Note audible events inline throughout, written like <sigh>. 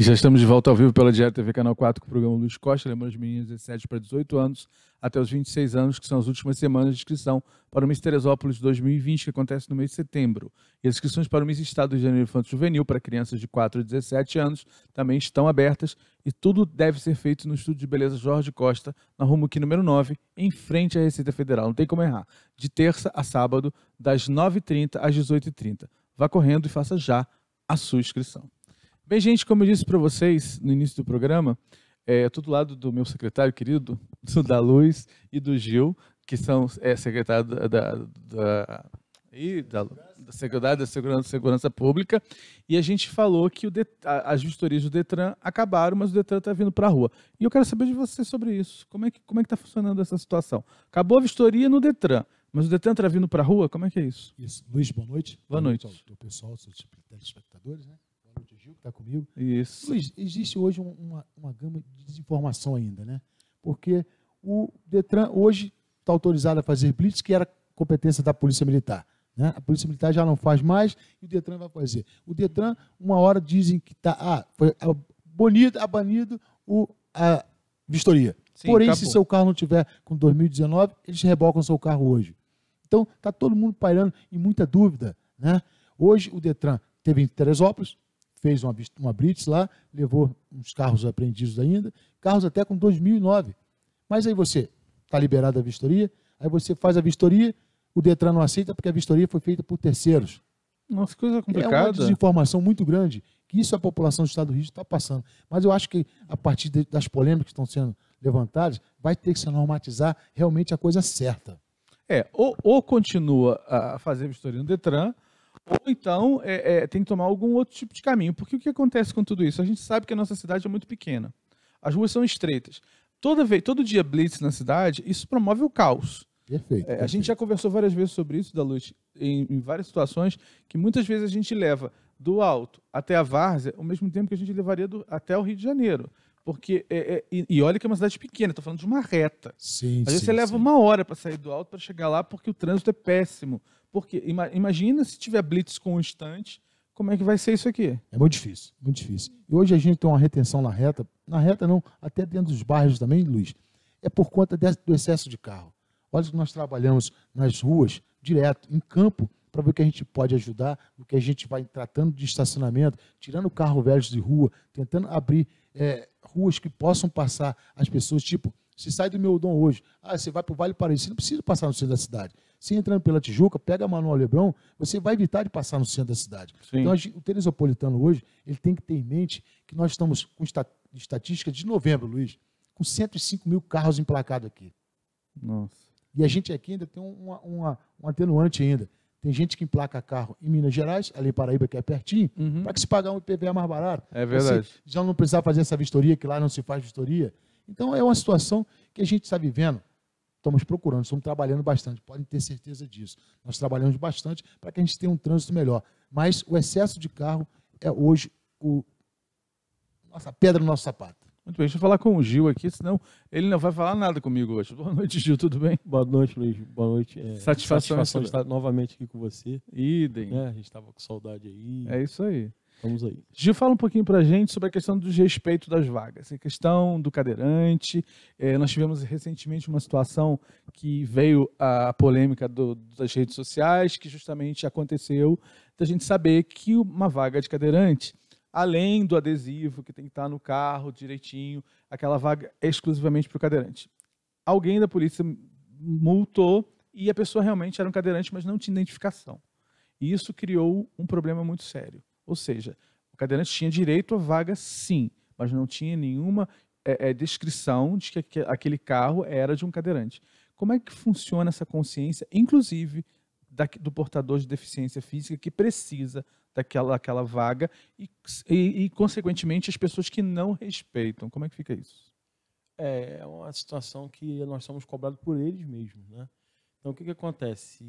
E já estamos de volta ao vivo pela Diário TV Canal 4 com o programa Luiz Costa. Lembrando os meninos de 17 para 18 anos, até os 26 anos, que são as últimas semanas de inscrição para o Miss Teresópolis 2020, que acontece no mês de setembro. E as inscrições para o Miss Estado de Janeiro Infanto Juvenil para crianças de 4 a 17 anos também estão abertas e tudo deve ser feito no Estúdio de Beleza Jorge Costa, na Rumo Rumuqui número 9, em frente à Receita Federal. Não tem como errar. De terça a sábado, das 9h30 às 18h30. Vá correndo e faça já a sua inscrição. Bem, gente, como eu disse para vocês no início do programa, é, estou do lado do meu secretário querido, do <laughs> da Luz e do Gil, que são é, secretário da, da, da, da, Secretaria da Segurança, Segurança, Pública, e a gente falou que o Det, a, as vistorias do Detran acabaram, mas o Detran está vindo para a rua. E eu quero saber de você sobre isso. Como é que como é está funcionando essa situação? Acabou a vistoria no Detran, mas o Detran está vindo para a rua? Como é que é isso? Isso. Luiz, boa noite. Boa, boa noite. noite ao, ao pessoal, aos telespectadores, né? Boa noite, Gil, que está comigo. Isso. Luiz, existe hoje uma, uma gama de desinformação ainda, né? Porque o Detran hoje está autorizado a fazer blitz, que era competência da Polícia Militar. Né? A Polícia Militar já não faz mais e o Detran vai fazer. O Detran, uma hora dizem que está. Ah, foi banido, abanido o, a vistoria. Sim, Porém, acabou. se seu carro não tiver com 2019, eles rebocam seu carro hoje. Então, está todo mundo pairando em muita dúvida. Né? Hoje, o Detran teve em Teresópolis, fez uma, uma Brits lá, levou uns carros apreendidos ainda, carros até com 2009. Mas aí você está liberado a vistoria, aí você faz a vistoria, o Detran não aceita porque a vistoria foi feita por terceiros. Nossa, coisa complicada. É uma desinformação muito grande, que isso a população do Estado do Rio está passando. Mas eu acho que, a partir de, das polêmicas que estão sendo levantadas, vai ter que se normatizar realmente a coisa certa. É, ou, ou continua a fazer vistoria no Detran, ou então é, é, tem que tomar algum outro tipo de caminho. Porque o que acontece com tudo isso? A gente sabe que a nossa cidade é muito pequena. As ruas são estreitas. Toda vez, todo dia blitz na cidade, isso promove o caos. Perfeito, perfeito. É, a gente já conversou várias vezes sobre isso, da Luz, em, em, várias situações, que muitas vezes a gente leva do alto até a várzea, ao mesmo tempo que a gente levaria do, até o Rio de Janeiro. Porque, é, é, e, e, olha que é uma cidade pequena, estou falando de uma reta. Sim, Às sim, vezes você sim. leva uma hora para sair do alto para chegar lá porque o trânsito é péssimo, porque imagina se tiver blitz constante, como é que vai ser isso aqui? É muito difícil, muito difícil. E hoje a gente tem uma retenção na reta, na reta não, até dentro dos bairros também, Luiz, é por conta do excesso de carro. Olha que nós trabalhamos nas ruas, direto, em campo, para ver o que a gente pode ajudar, o que a gente vai tratando de estacionamento, tirando carro velhos de rua, tentando abrir é, ruas que possam passar as pessoas, tipo se sai do meu dom hoje, ah, você vai para o Vale Paraíso, não precisa passar no centro da cidade. Se entrando pela Tijuca, pega a Manuel Lebrão, você vai evitar de passar no centro da cidade. Sim. Então, o Teresopolitano hoje, ele tem que ter em mente que nós estamos com estatística de novembro, Luiz, com 105 mil carros emplacados aqui. Nossa. E a gente aqui ainda tem uma, uma, um atenuante ainda. Tem gente que emplaca carro em Minas Gerais, ali em Paraíba, que é pertinho, uhum. para que se pagar um IPVA mais barato. É verdade. Você já não precisar fazer essa vistoria, que lá não se faz vistoria. Então é uma situação que a gente está vivendo. Estamos procurando, estamos trabalhando bastante, podem ter certeza disso. Nós trabalhamos bastante para que a gente tenha um trânsito melhor. Mas o excesso de carro é hoje o nossa pedra no nosso sapato. Muito bem, deixa eu falar com o Gil aqui, senão ele não vai falar nada comigo hoje. Boa noite, Gil, tudo bem? Boa noite, Luiz. Boa noite. É, satisfação, satisfação estar novamente aqui com você. Idem. É, a gente estava com saudade aí. É isso aí. Vamos aí. Gil, fala um pouquinho para a gente sobre a questão do respeito das vagas, a questão do cadeirante. É, nós tivemos recentemente uma situação que veio a polêmica do, das redes sociais, que justamente aconteceu da gente saber que uma vaga de cadeirante, além do adesivo que tem que estar tá no carro direitinho, aquela vaga é exclusivamente para o cadeirante. Alguém da polícia multou e a pessoa realmente era um cadeirante, mas não tinha identificação. E isso criou um problema muito sério. Ou seja, o cadeirante tinha direito à vaga, sim, mas não tinha nenhuma é, é, descrição de que aquele carro era de um cadeirante. Como é que funciona essa consciência, inclusive da, do portador de deficiência física que precisa daquela aquela vaga e, e, e, consequentemente, as pessoas que não respeitam? Como é que fica isso? É, é uma situação que nós somos cobrados por eles mesmos. Né? Então, o que, que acontece?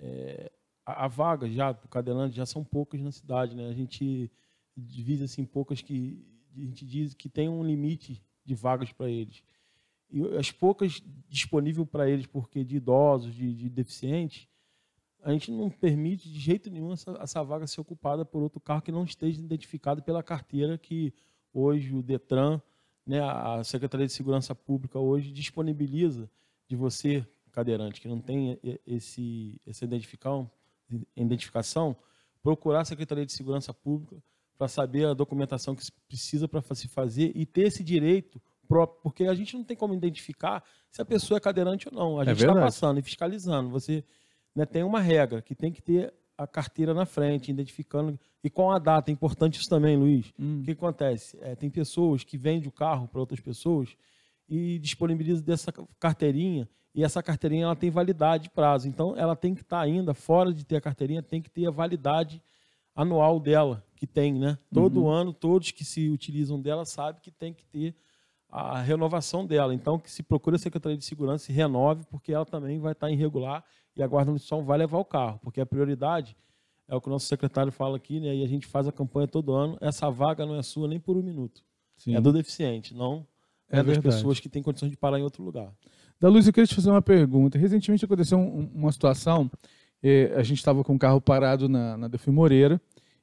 É, a, a vaga já para o Cadelândia já são poucas na cidade, né? A gente divide assim poucas que a gente diz que tem um limite de vagas para eles. E as poucas disponíveis para eles, porque de idosos, de, de, deficientes, a gente não permite de jeito nenhum essa, essa vaga ser ocupada por outro carro que não esteja identificado pela carteira que hoje o Detran, né, a Secretaria de Segurança Pública hoje disponibiliza de você cadeirante que não tem esse, esse identificão, identificação, procurar a Secretaria de Segurança Pública para saber a documentação que precisa para se fazer e ter esse direito próprio, porque a gente não tem como identificar se a pessoa é cadeirante ou não. A é gente está é passando e fiscalizando. Você né, tem uma regra que tem que ter a carteira na frente, identificando. E qual a data? É importante isso também, Luiz. Hum. O que acontece? É, tem pessoas que vendem o carro para outras pessoas e disponibiliza dessa carteirinha e essa carteirinha ela tem validade prazo. Então ela tem que estar tá ainda fora de ter a carteirinha, tem que ter a validade anual dela, que tem, né? Todo uhum. ano todos que se utilizam dela sabem que tem que ter a renovação dela. Então que se procure a Secretaria de Segurança e renove, porque ela também vai estar tá irregular e a Guarda Municipal vai levar o carro, porque a prioridade é o que o nosso secretário fala aqui, né? E a gente faz a campanha todo ano. Essa vaga não é sua nem por um minuto. É Sim. É do deficiente, não é, das verdade. pessoas que têm condições de parar em outro lugar. Da Luz, eu queria te fazer uma pergunta. Recentemente aconteceu um, uma situação, eh, a gente estava com o um carro parado na, na Delfim Moreira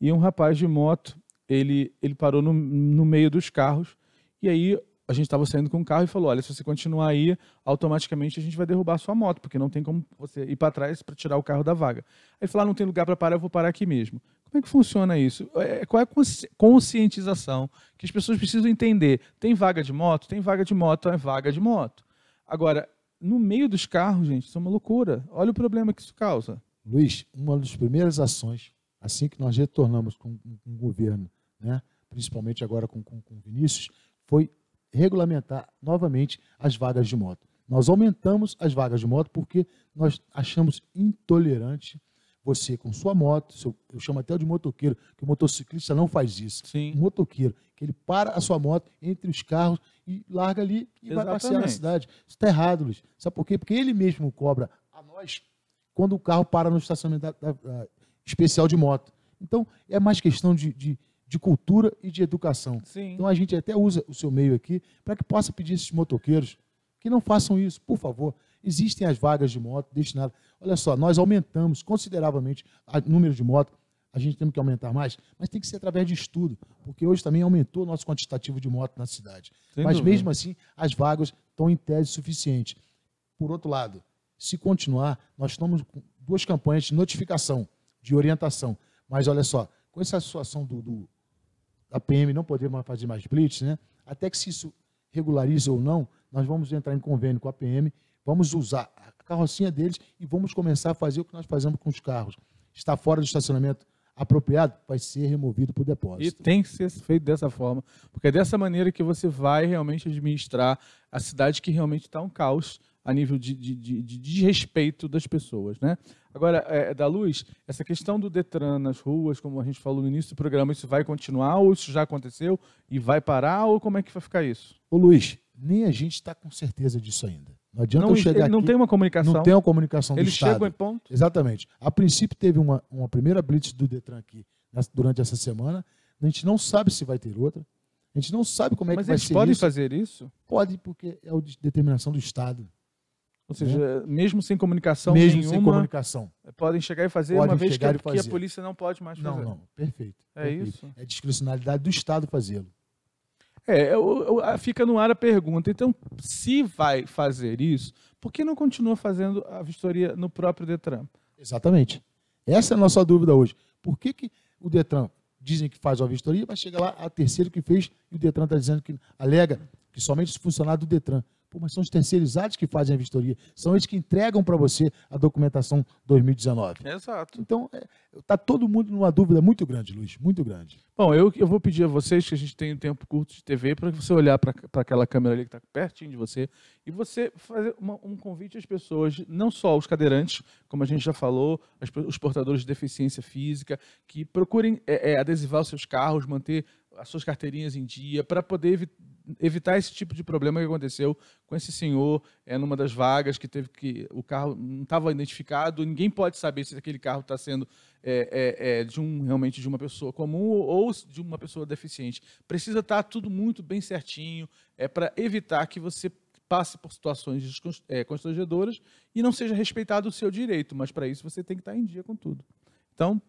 e um rapaz de moto, ele, ele parou no, no meio dos carros e aí a gente estava saindo com o carro e falou, olha, se você continuar aí, automaticamente a gente vai derrubar a sua moto, porque não tem como você ir para trás para tirar o carro da vaga. Aí ele falou, ah, não tem lugar para parar, eu vou parar aqui mesmo. Como é que funciona isso? É, é, qual é a conscientização que as pessoas precisam entender? Tem vaga de moto? Tem vaga de moto, é vaga de moto. Agora, no meio dos carros, gente, isso é uma loucura. Olha o problema que isso causa. Luiz, uma das primeiras ações, assim que nós retornamos com, com, com o governo, né, principalmente agora com, o com Vinícius, foi regulamentar novamente as vagas de moto. Nós aumentamos as vagas de moto porque nós achamos intolerante você com sua moto, seu, eu chamo até de motoqueiro, que o motociclista não faz isso. Sim. motoqueiro, que ele para a sua moto entre os carros e larga ali e Exatamente. vai passear na cidade. Isso está errado, Luiz. Sabe por quê? Porque ele mesmo cobra a nós quando o carro para no estacionamento da, da, da, especial de moto. Então, é mais questão de, de de cultura e de educação. Sim. Então a gente até usa o seu meio aqui para que possa pedir esses motoqueiros que não façam isso, por favor. Existem as vagas de moto destinadas. Olha só, nós aumentamos consideravelmente o número de motos. A gente tem que aumentar mais, mas tem que ser através de estudo, porque hoje também aumentou o nosso quantitativo de moto na cidade. Sem mas dúvida. mesmo assim, as vagas estão em tese suficiente. Por outro lado, se continuar, nós estamos com duas campanhas de notificação, de orientação. Mas olha só, com essa situação do, do da PM não poder mais fazer mais blitz, né? até que se isso regularize ou não, nós vamos entrar em convênio com a PM Vamos usar a carrocinha deles e vamos começar a fazer o que nós fazemos com os carros. Está fora do estacionamento apropriado, vai ser removido para o depósito. E tem que ser feito dessa forma, porque é dessa maneira que você vai realmente administrar a cidade que realmente está um caos a nível de, de, de, de, desrespeito das pessoas. Né? Agora, é, é, da luz, essa questão do Detran nas ruas, como a gente falou no início do programa, isso vai continuar ou isso já aconteceu e vai parar ou como é que vai ficar isso? Ô Luiz, nem a gente está com certeza disso ainda. Não adianta não, eu chegar não aqui. Não tem uma comunicação. Não tem uma comunicação do Estado. Eles chegam em ponto. Exatamente. A princípio teve uma, uma primeira blitz do Detran aqui durante essa semana. A gente não sabe se vai ter outra. A gente não sabe como é Mas que vai ser isso. Mas eles podem fazer isso? Pode, porque é a determinação do Estado. Ou seja, né? mesmo sem comunicação mesmo nenhuma, sem comunicação. podem chegar e fazer podem uma vez que, a polícia não pode mais fazer. Não, não, perfeito. É perfeito. isso? É discricionalidade do Estado fazê-lo. É, eu, eu, fica no ar a pergunta. Então, se vai fazer isso, por que não continua fazendo a vistoria no próprio Detran? Exatamente. Essa é a nossa dúvida hoje. Por que, que o Detran dizem que faz uma vistoria, mas chega lá a terceiro que fez e o Detran está dizendo que alega que somente os funcionários do Detran Pô, mas são os terceirizados que fazem a vistoria, são eles que entregam para você a documentação 2019. Exato. Então, está é, tá todo mundo numa dúvida muito grande, Luiz, muito grande. Bom, eu, eu vou pedir a vocês que a gente tem um tempo curto de TV para você olhar para aquela câmera ali que está pertinho de você e você fazer uma, um convite às pessoas, não só os cadeirantes, como a gente já falou, as, os portadores de deficiência física, que procurem é, é, adesivar os seus carros, manter as suas carteirinhas em dia, para poder evi evitar esse tipo de problema que aconteceu com esse senhor é numa das vagas que teve que o carro não estava identificado, ninguém pode saber se aquele carro está sendo é, é, é, de um realmente de uma pessoa comum ou, de uma pessoa deficiente. Precisa estar tá tudo muito bem certinho, é para evitar que você passe por situações é, constrangedoras e não seja respeitado o seu direito, mas para isso você tem que estar tá em dia com tudo. Então,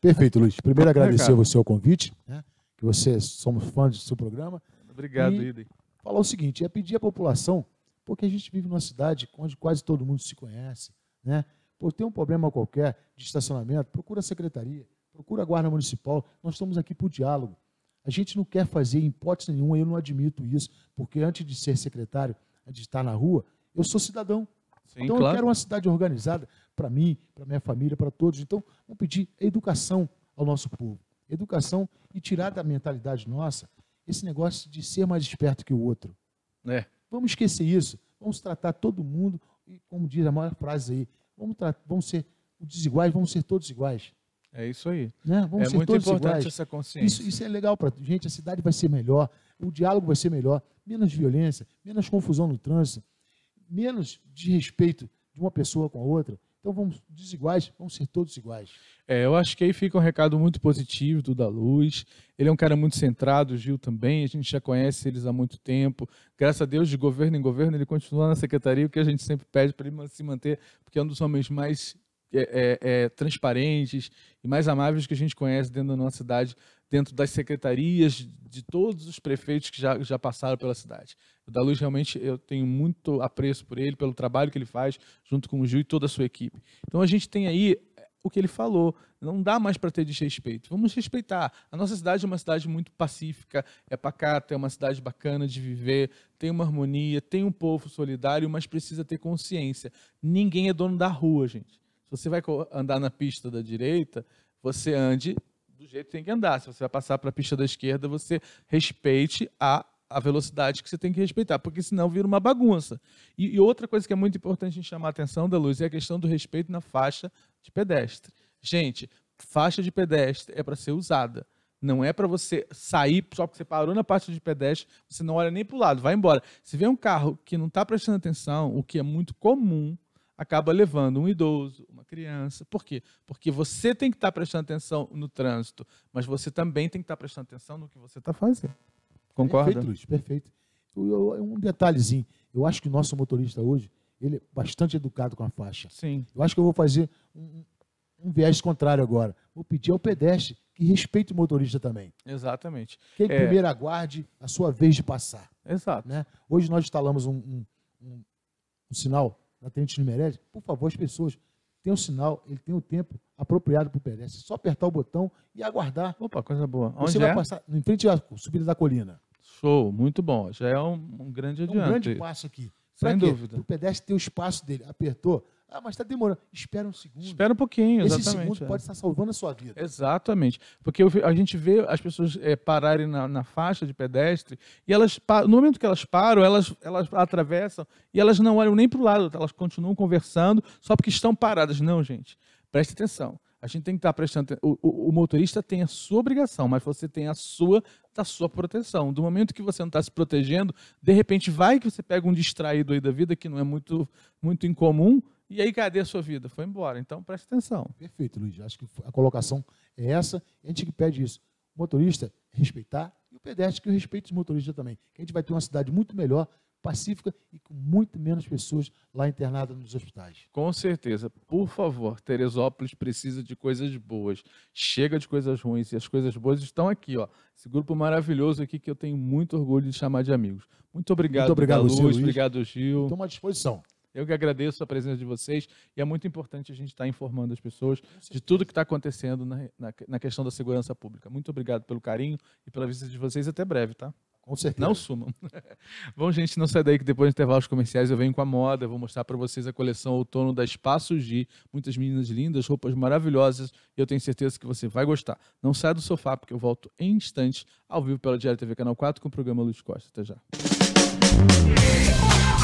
Perfeito, Luiz. Primeiro agradecer você o convite. Né? que vocês somos fãs do seu programa. Obrigado, Idem. Falar o seguinte, é pedir à população, porque a gente vive numa cidade onde quase todo mundo se conhece, né? Por ter um problema qualquer de estacionamento, procura a secretaria, procura a guarda municipal. Nós estamos aqui para o diálogo. A gente não quer fazer, em hipótese nenhuma, eu não admito isso, porque antes de ser secretário, de estar na rua, eu sou cidadão. Sim, então claro. eu quero uma cidade organizada para mim, para minha família, para todos. Então, vamos pedir educação ao nosso povo educação e tirar da mentalidade nossa esse negócio de ser mais esperto que o outro. É. Vamos esquecer isso. Vamos tratar todo mundo, e como diz a maior frase aí, vamos, vamos ser desiguais, vamos ser todos iguais. É isso aí. Né? Vamos é ser muito todos importante iguais. essa consciência. Isso, isso é legal para gente. A cidade vai ser melhor, o diálogo vai ser melhor, menos violência, menos confusão no trânsito, menos desrespeito de uma pessoa com a outra. Então vamos desiguais, vamos ser todos iguais. É, eu acho que aí fica um recado muito positivo do Da Luz. Ele é um cara muito centrado, o Gil também. A gente já conhece eles há muito tempo. Graças a Deus, de governo em governo, ele continua na secretaria, o que a gente sempre pede para ele se manter, porque é um dos homens mais é, é, é, transparentes e mais amáveis que a gente conhece dentro da nossa cidade, dentro das secretarias de todos os prefeitos que já, já passaram pela cidade. O da Luz realmente eu tenho muito apreço por ele, pelo trabalho que ele faz junto com o Gil e toda a sua equipe. Então a gente tem aí é, o que ele falou. Não dá mais para ter desrespeito. Vamos respeitar. A nossa cidade é uma cidade muito pacífica, é pacata, é uma cidade bacana de viver, tem uma harmonia, tem um povo solidário, mas precisa ter consciência. Ninguém é dono da rua, gente. Se você vai andar na pista da direita, você ande do jeito que tem que andar. Se você vai passar para a pista da esquerda, você respeite a, a velocidade que você tem que respeitar, porque senão vira uma bagunça. E, e outra coisa que é muito importante em chamar a atenção da luz é a questão do respeito na faixa de pedestre. Gente, faixa de pedestre é para ser usada. Não é para você sair só porque você parou na parte de pedestre, você não olha nem para o lado, vai embora. Se vê um carro que não está prestando atenção, o que é muito comum, acaba levando um idoso, uma criança. Por quê? Porque você tem que estar tá prestando atenção no trânsito, mas você também tem que estar tá prestando atenção no que você está fazendo. Concorda? Perfeito, Luiz, perfeito. Eu, eu, um detalhezinho, eu acho que o nosso motorista hoje, ele é bastante educado com a faixa. Sim. Eu acho que eu vou fazer um, um viés contrário agora. Vou pedir ao pedestre que respeite o motorista também. Exatamente. Que ele é... primeiro aguarde a sua vez de passar. Exato. Né? Hoje nós instalamos um, um, um sinal da Tenente de por favor, as pessoas têm o sinal, ele tem o tempo apropriado para o pedestre. É só apertar o botão e aguardar. Opa, coisa boa. Onde Você é? vai passar em frente à subida da colina. Show, muito bom. Já é um, um grande adiante. É um grande passo aqui. Pra Sem quê? dúvida. O pedestre tem o espaço dele. Apertou, ah, mas está demorando. Espera um segundo. Espera um pouquinho, exatamente. Esse segundo é. pode estar salvando a sua vida. Exatamente. Porque a gente vê as pessoas é, pararem na, na, faixa de pedestre e elas, no momento que elas param, elas, elas atravessam e elas não olham nem para o lado, elas continuam conversando só porque estão paradas. Não, gente. Preste atenção. A gente tem que estar prestando o, o, o, motorista tem a sua obrigação, mas você tem a sua da sua proteção. Do momento que você não está se protegendo, de repente vai que você pega um distraído aí da vida, que não é muito, muito incomum, e aí, cadê a sua vida? Foi embora. Então, preste atenção. Perfeito, Luiz. Acho que a colocação é essa. A gente que pede isso. O motorista, é respeitar. E o pedestre, que respeite os motoristas também. Que a gente vai ter uma cidade muito melhor, pacífica e com muito menos pessoas lá internadas nos hospitais. Com certeza. Por favor, Teresópolis precisa de coisas boas. Chega de coisas ruins e as coisas boas estão aqui, ó. Esse grupo maravilhoso aqui que eu tenho muito orgulho de chamar de amigos. Muito obrigado, muito obrigado Luz, Luiz. Obrigado, Gil. Estou à disposição. Eu que agradeço a presença de vocês e é muito importante a gente estar tá informando as pessoas de tudo que está acontecendo na, na, na, questão da segurança pública. Muito obrigado pelo carinho e pela visita de vocês. Até breve, tá? Com certeza. Não sumam. <laughs> Bom, gente, não sai daí que depois de intervalos comerciais eu venho com a moda. Vou mostrar para vocês a coleção outono da Espaço G. Muitas meninas lindas, roupas maravilhosas e eu tenho certeza que você vai gostar. Não sai do sofá porque eu volto em instantes ao vivo pela Diário TV Canal 4 com o programa Luiz Costa. Até já.